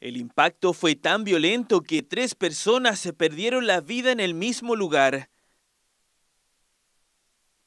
El impacto fue tan violento que tres personas se perdieron la vida en el mismo lugar.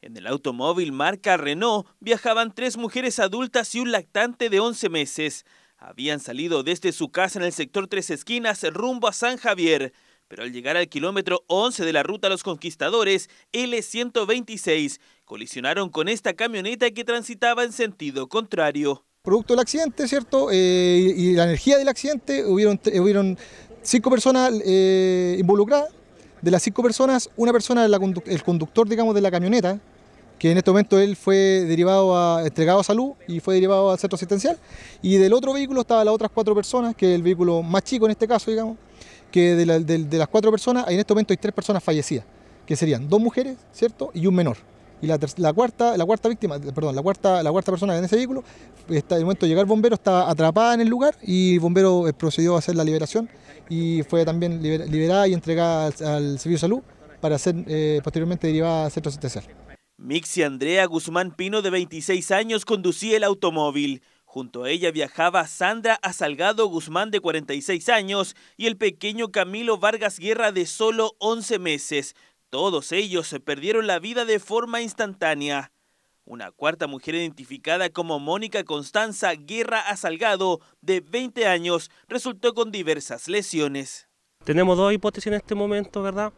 En el automóvil marca Renault viajaban tres mujeres adultas y un lactante de 11 meses. Habían salido desde su casa en el sector Tres Esquinas rumbo a San Javier, pero al llegar al kilómetro 11 de la ruta Los Conquistadores, L126, colisionaron con esta camioneta que transitaba en sentido contrario. Producto del accidente, ¿cierto? Eh, y, la energía del accidente, hubieron, hubieron cinco personas eh, involucradas. De las cinco personas, una persona, la el conductor, digamos, de la camioneta, que en este momento él fue derivado a, entregado a salud y fue derivado al centro asistencial. Y del otro vehículo estaban las otras cuatro personas, que es el vehículo más chico en este caso, digamos, que de, de las cuatro personas, en este momento hay tres personas fallecidas, que serían dos mujeres, ¿cierto? Y un menor y la, cuarta, la cuarta víctima, perdón, la cuarta, la cuarta persona en ese vehículo, está, el momento de llegar el bombero, estaba atrapada en el lugar y el bombero eh, procedió a hacer la liberación y fue también liberada y entregada al, Servicio de Salud para ser eh, posteriormente derivada a centro asistencial. Mixi Andrea Guzmán Pino, de 26 años, conducía el automóvil. Junto a ella viajaba Sandra Asalgado Guzmán de 46 años y el pequeño Camilo Vargas Guerra de solo 11 meses. Todos ellos se perdieron la vida de forma instantánea. Una cuarta mujer identificada como Mónica Constanza Guerra Asalgado, de 20 años, resultó con diversas lesiones. Tenemos dos hipótesis en este momento, ¿verdad?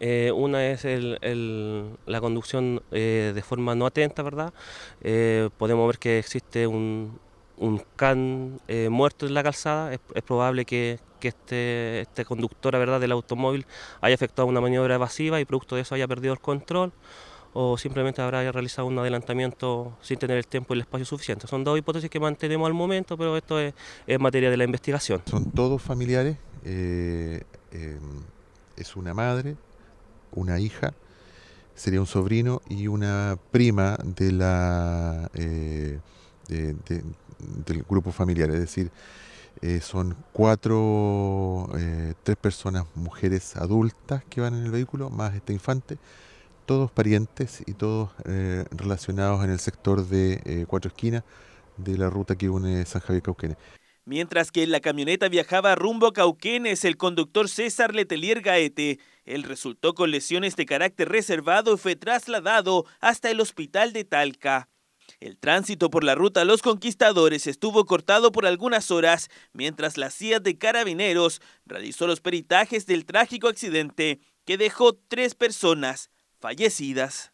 Eh, una es la conducción eh, de forma no atenta, ¿verdad? Eh, podemos ver que existe un, can muerto en la calzada, es probable que, que este, este conductor ¿verdad? del automóvil haya efectuado una maniobra evasiva y producto de eso haya perdido el control o simplemente habrá realizado un adelantamiento sin tener el tiempo y el espacio suficiente. Son dos hipótesis que mantenemos al momento, pero esto es, materia de la investigación. Son todos familiares, eh, em, es una madre, una hija, sería un sobrino y una prima de la, eh, del grupo familiar, es decir, eh, son cuatro, eh, tres personas, mujeres adultas que van en el vehículo, más este infante, todos parientes y todos eh, relacionados en el sector de Cuatro Esquinas de la ruta que une San Javier Cauquenes. Mientras que la camioneta viajaba rumbo a Cauquenes, el conductor César Letelier Gaete, él resultó con lesiones de carácter reservado y fue trasladado hasta el hospital de Talca. El tránsito por la ruta Los Conquistadores estuvo cortado por algunas horas mientras la CIA de Carabineros realizó los peritajes del trágico accidente que dejó tres personas fallecidas.